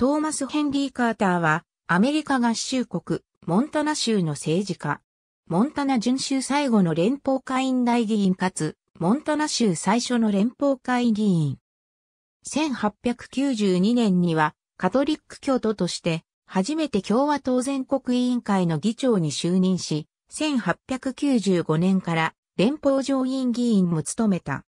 トーマス・ヘンリー・カーターは、アメリカ合衆国、モンタナ州の政治家。モンタナ準州最後の連邦会員大議員かつ、モンタナ州最初の連邦会議員。1892年には、カトリック教徒として、初めて共和党全国委員会の議長に就任し、1895年から連邦上院議員も務めた。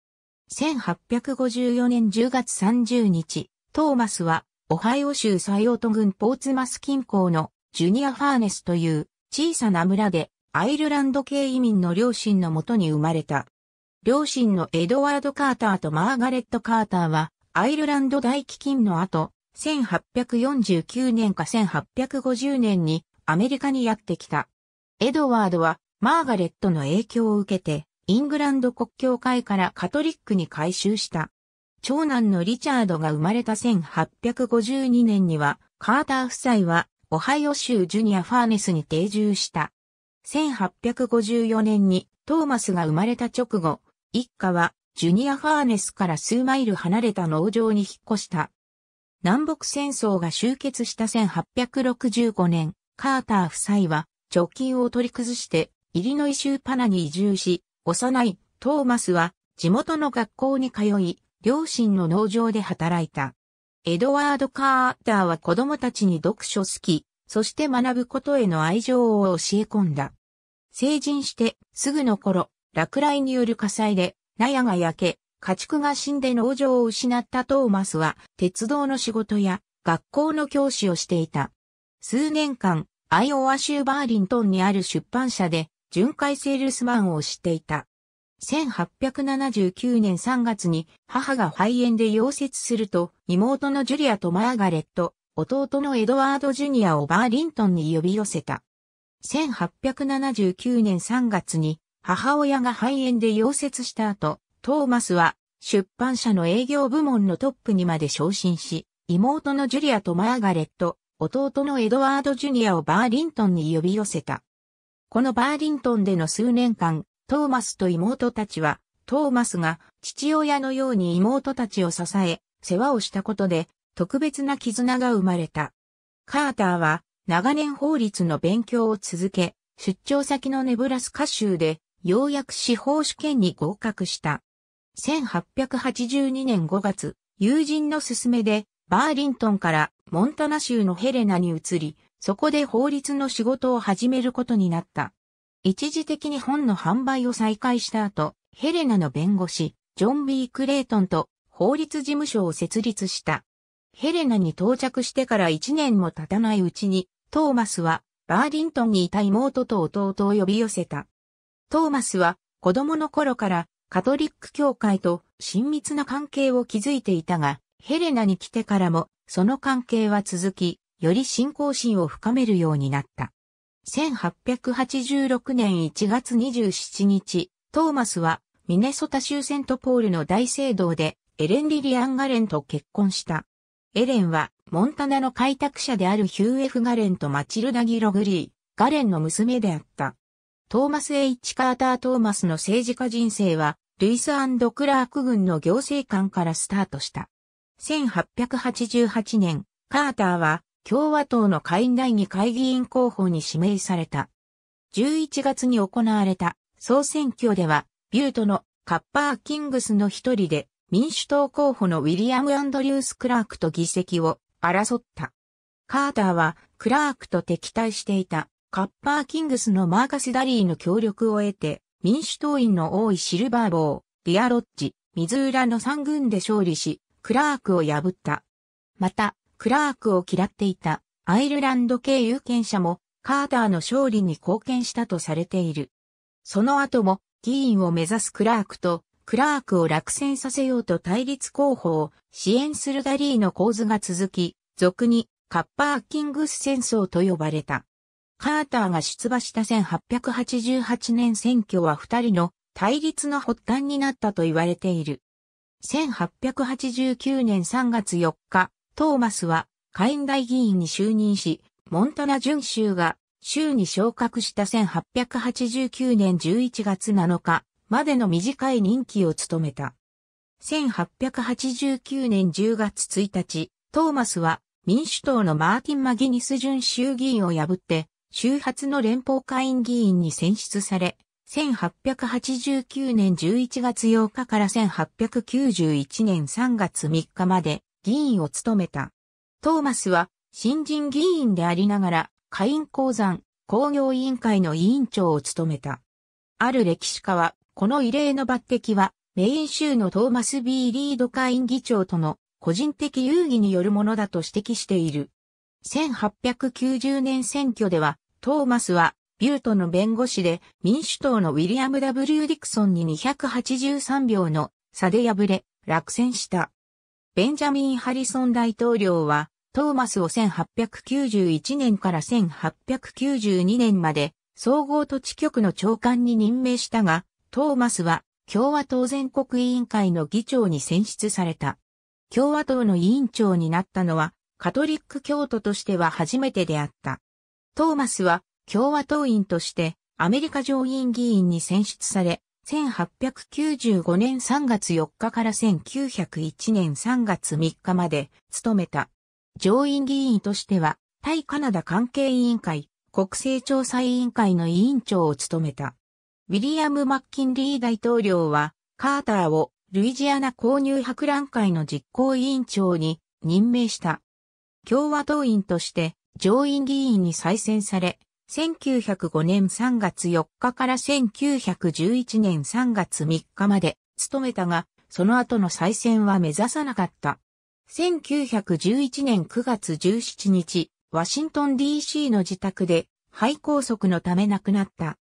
1854年10月30日、トーマスはオハイオ州サイオト郡ポーツマス近郊のジュニア・ファーネスという小さな村でアイルランド系移民の両親のもとに生まれた。両親のエドワード・カーターとマーガレット・カーターはアイルランド大飢饉の後、1849年か1850年にアメリカにやってきた。エドワードはマーガレットの影響を受けてイングランド国教会からカトリックに改修した。長男のリチャードが生まれた1852年には、カーター夫妻は、オハイオ州ジュニアファーネスに定住した。1854年にトーマスが生まれた直後、一家はジュニアファーネスから数マイル離れた農場に引っ越した。南北戦争が終結した1865年、カーター夫妻は貯金を取り崩して、イリノイ州パナに移住し、幼いトーマスは地元の学校に通い、両親の農場で働いた。エドワード・カーターは子供たちに読書好き、そして学ぶことへの愛情を教え込んだ。成人してすぐの頃、落雷による火災で納屋が焼け、家畜が死んで農場を失ったトーマスは鉄道の仕事や学校の教師をしていた。数年間、アイオワ州バーリントンにある出版社で巡回セールスマンをしていた。1879年3月に母が肺炎で溶接すると、妹のジュリアとマーガレット、弟のエドワード・ジュニアをバーリントンに呼び寄せた。1879年3月に母親が肺炎で溶接した後、トーマスは出版社の営業部門のトップにまで昇進し、妹のジュリアとマーガレット、弟のエドワード・ジュニアをバーリントンに呼び寄せた。このバーリントンでの数年間、トーマスと妹たちは、トーマスが父親のように妹たちを支え、世話をしたことで、特別な絆が生まれた。カーターは、長年法律の勉強を続け、出張先のネブラスカ州で、ようやく司法試験に合格した。1882年5月、友人の勧めで、バーリントンからモンタナ州のヘレナに移り、そこで法律の仕事を始めることになった。一時的に本の販売を再開した後、ヘレナの弁護士、ジョン・ B・ クレイトンと法律事務所を設立した。ヘレナに到着してから1年も経たないうちに、トーマスはバーリントンにいた妹と弟を呼び寄せた。トーマスは子供の頃からカトリック教会と親密な関係を築いていたが、ヘレナに来てからもその関係は続き、より信仰心を深めるようになった。1886年1月27日、トーマスはミネソタ州セントポールの大聖堂でエレン・リリアン・ガレンと結婚した。エレンはモンタナの開拓者であるヒュー・エフ・ガレンとマチルダ・ギログリー、ガレンの娘であった。トーマス・ H・ カーター・トーマスの政治家人生は、ルイス・クラーク軍の行政官からスタートした。1888年、カーターは共和党の下院第2会議員候補に指名された。11月に行われた総選挙では、ビュートのカッパー・キングスの一人で民主党候補のウィリアム・アンドリュース・クラークと議席を争った。カーターはクラークと敵対していたカッパー・キングスのマーカス・ダリーの協力を得て民主党員の多いシルバーボー、リア・ロッジ、ミズーラの3軍で勝利し、クラークを破った。また、クラークを嫌っていたアイルランド系有権者もカーターの勝利に貢献したとされている。その後も議員を目指すクラークとクラークを落選させようと対立候補を支援するダリーの構図が続き、俗にカッパーキングス戦争と呼ばれた。カーターが出馬した1888年選挙は二人の対立の発端になったと言われている。1889年3月4日、トーマスは下院大議員に就任し、モンタナ準州が州に昇格した1889年11月7日までの短い任期を務めた。1889年10月1日、トーマスは民主党のマーティン・マギニス準州議員を破って、州初の連邦会員議員に選出され、1889年11月8日から1891年3月3日まで議員を務めた。トーマスは新人議員でありながら、下院鉱山工業委員会の委員長を務めた。ある歴史家は、この異例の抜擢は、メイン州のトーマス・ B・ リード下院議長との個人的遊戯によるものだと指摘している。1890年選挙では、トーマスは、ビュートの弁護士で民主党のウィリアム・ W・ ディクソンに283票の差で敗れ、落選した。ベンジャミン・ハリソン大統領は、トーマスを1891年から1892年まで、総合土地局の長官に任命したが、トーマスは共和党全国委員会の議長に選出された。共和党の委員長になったのは、カトリック教徒としては初めてであった。トーマスは共和党員としてアメリカ上院議員に選出され、1895年3月4日から1901年3月3日まで務めた。上院議員としては、対カナダ関係委員会、国勢調査委員会の委員長を務めた。ウィリアム・マッキンリー大統領は、カーターをルイジアナ購入博覧会の実行委員長に任命した。共和党員として上院議員に再選され、1905年3月4日から1911年3月3日まで務めたが、その後の再選は目指さなかった。1911年9月17日、ワシントン DC の自宅で肺拘束のため亡くなった。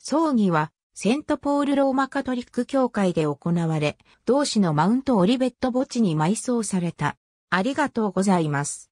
葬儀はセントポールローマカトリック教会で行われ、同市のマウントオリベット墓地に埋葬された。ありがとうございます。